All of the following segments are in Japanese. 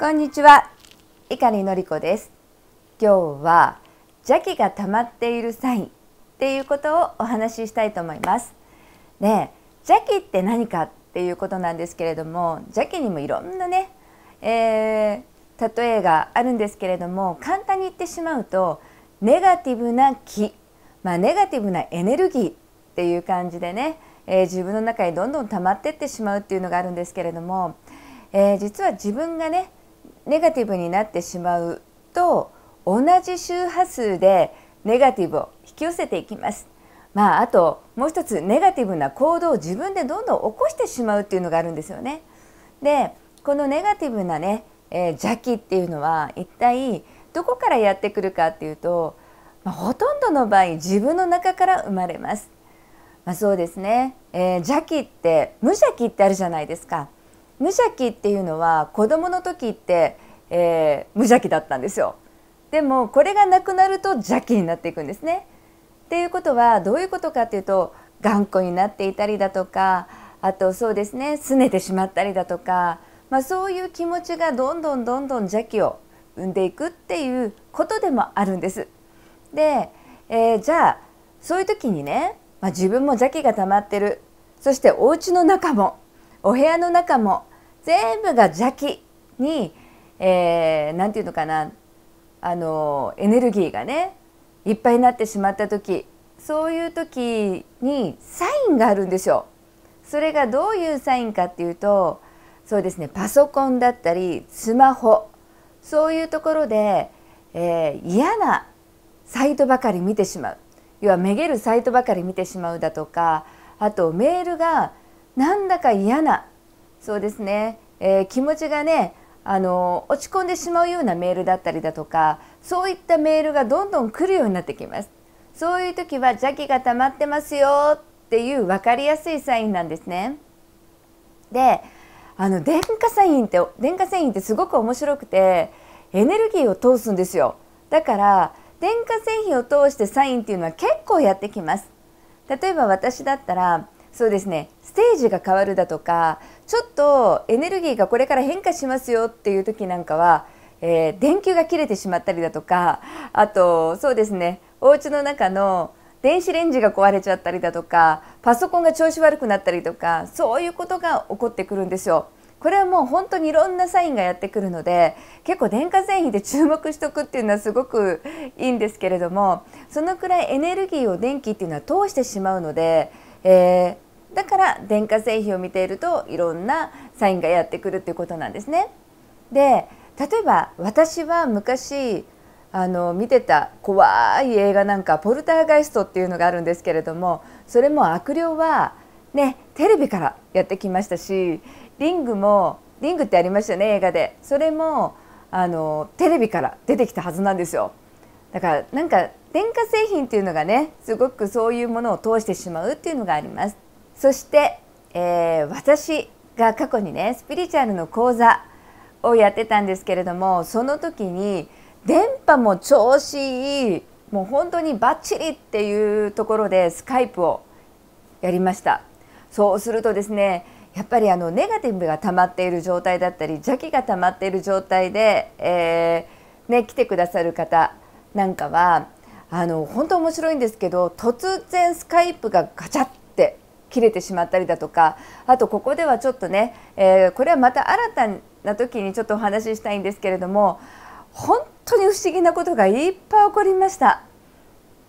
こんにちは、碇のりこです。今日は邪気が溜まっているサインっていうことをお話ししたいと思います。ね、邪気って何かっていうことなんですけれども、邪気にもいろんなね、えー、例えがあるんですけれども、簡単に言ってしまうとネガティブな気、まあネガティブなエネルギーっていう感じでね、えー、自分の中にどんどん溜まってってしまうっていうのがあるんですけれども、えー、実は自分がねネガティブになってしまうと同じ周波数でネガティブを引き寄せていきます。まあ、あともう一つネガティブな行動を自分でどんどん起こしてしまうっていうのがあるんですよね。でこのネガティブなね、えー、邪気っていうのは一体どこからやってくるかっていうと、まあ、ほとんどの場合自分の中から生まれます。まあ、そうですね、えー、邪気って無邪気ってあるじゃないですか。無邪気っていうのは子供の時って、えー、無邪気だったんですよ。でもこれがなくなると邪気になっていくんですね。っていうことはどういうことかっていうと頑固になっていたりだとかあとそうですね拗ねてしまったりだとか、まあ、そういう気持ちがどんどんどんどん邪気を生んでいくっていうことでもあるんです。で、えー、じゃあそういう時にね、まあ、自分も邪気が溜まってるそしてお家の中もお部屋の中も全部が邪気に何、えー、て言うのかなあのエネルギーがねいっぱいになってしまった時そういう時にサインがあるんですよ。それがどういうサインかっていうとそうですねパソコンだったりスマホそういうところで、えー、嫌なサイトばかり見てしまう要はめげるサイトばかり見てしまうだとかあとメールがなんだか嫌なそうですね、えー、気持ちがねあの落ち込んでしまうようなメールだったりだとかそういったメールがどんどん来るようになってきますそういう時は邪気が溜まってますよっていう分かりやすいサインなんですねであの電化サインって電化サインってすごく面白くてエネルギーを通すんですよだから電化製品を通してサインっていうのは結構やってきます例えば私だったらそうですねステージが変わるだとかちょっとエネルギーがこれから変化しますよっていう時なんかは、えー、電球が切れてしまったりだとかあとそうですねお家の中の電子レンジが壊れちゃったりだとかパソコンが調子悪くなったりとかそういうことが起こってくるんですよ。これはもう本当にいろんなサインがやってくるので結構電化製品で注目しておくっていうのはすごくいいんですけれどもそのくらいエネルギーを電気っていうのは通してしまうのでえー、だから電化製品を見ているといろんなサインがやってくるていうことなんですね。で例えば私は昔あの見てた怖い映画なんか「ポルターガイスト」っていうのがあるんですけれどもそれも悪霊は、ね、テレビからやってきましたしリングもリングってありましたね映画でそれもあのテレビから出てきたはずなんですよ。だからなんか電化製品っていうのがねすごくそういうものを通してしまうっていうのがありますそして、えー、私が過去にねスピリチュアルの講座をやってたんですけれどもその時に電波も調子いいもう本当にバッチリっていうところでスカイプをやりましたそうするとですねやっぱりあのネガティブが溜まっている状態だったり邪気が溜まっている状態で、えーね、来てくださる方なんかはあの本当面白いんですけど突然スカイプがガチャって切れてしまったりだとかあとここではちょっとね、えー、これはまた新たな時にちょっとお話ししたいんですけれども本当に不思議なことがいっぱい起こりました。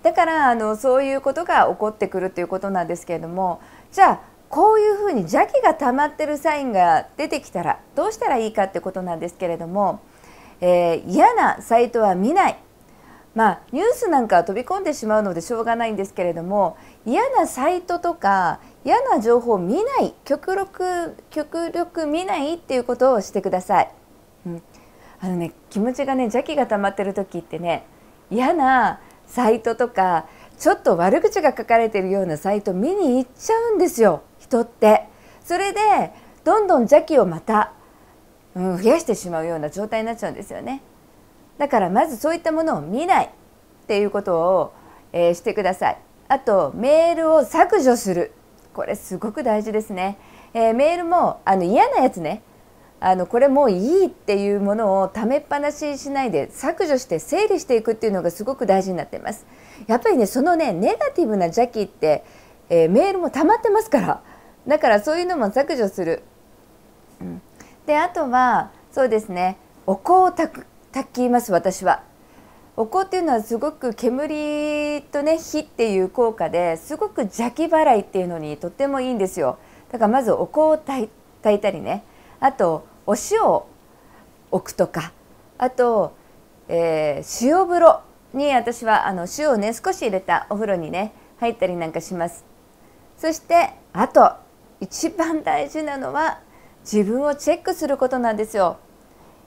だからあのそういうことが起こってくるということなんですけれどもじゃあこういうふうに邪気が溜まってるサインが出てきたらどうしたらいいかってことなんですけれども、えー、嫌なサイトは見ないまあ、ニュースなんか飛び込んでしまうのでしょうがないんですけれども嫌なサイトとか嫌な情報を見ない極力極力見ないっていうことをしてください。うん、あのね気持ちがね邪気が溜まってる時ってね嫌なサイトとかちょっと悪口が書かれてるようなサイト見に行っちゃうんですよ人って。それでどんどん邪気をまた、うん、増やしてしまうような状態になっちゃうんですよね。だからまずそういったものを見ないっていうことを、えー、してくださいあとメールを削除するこれすごく大事ですね、えー、メールもあの嫌なやつねあのこれもういいっていうものをためっぱなししないで削除して整理していくっていうのがすごく大事になってますやっぱりねそのねネガティブな邪気って、えー、メールも溜まってますからだからそういうのも削除する、うん、であとはそうですねお香を炊くたっきます私は。お香っていうのはすごく煙とね火っていう効果ですごく邪気払いっていうのにとってもいいんですよだからまずお香を炊いたりねあとお塩を置くとかあと、えー、塩風呂に私はあの塩をね少し入れたお風呂にね入ったりなんかしますそしてあと一番大事なのは自分をチェックすることなんですよ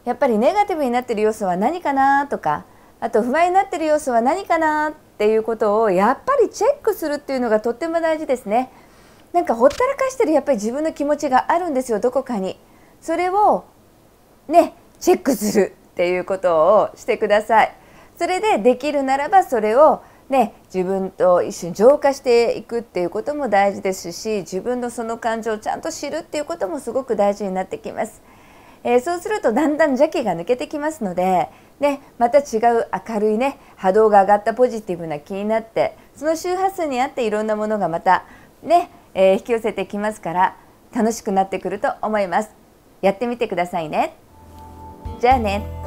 やっぱりネガティブになってる要素は何かなとかあと不安になってる要素は何かなっていうことをやっぱりチェックするっていうのがとっても大事ですね。なんかほったらかしてるやっぱり自分の気持ちがあるんですよどこかに。それをねチェックするっていうことをしてください。それでできるならばそれをね、自分と一緒に浄化していくっていうことも大事ですし自分のその感情をちゃんと知るっていうこともすごく大事になってきます。えー、そうするとだんだん邪気が抜けてきますので、ね、また違う明るいね波動が上がったポジティブな気になってその周波数に合っていろんなものがまたね、えー、引き寄せてきますから楽しくなってくると思います。やってみてくださいね。じゃあね。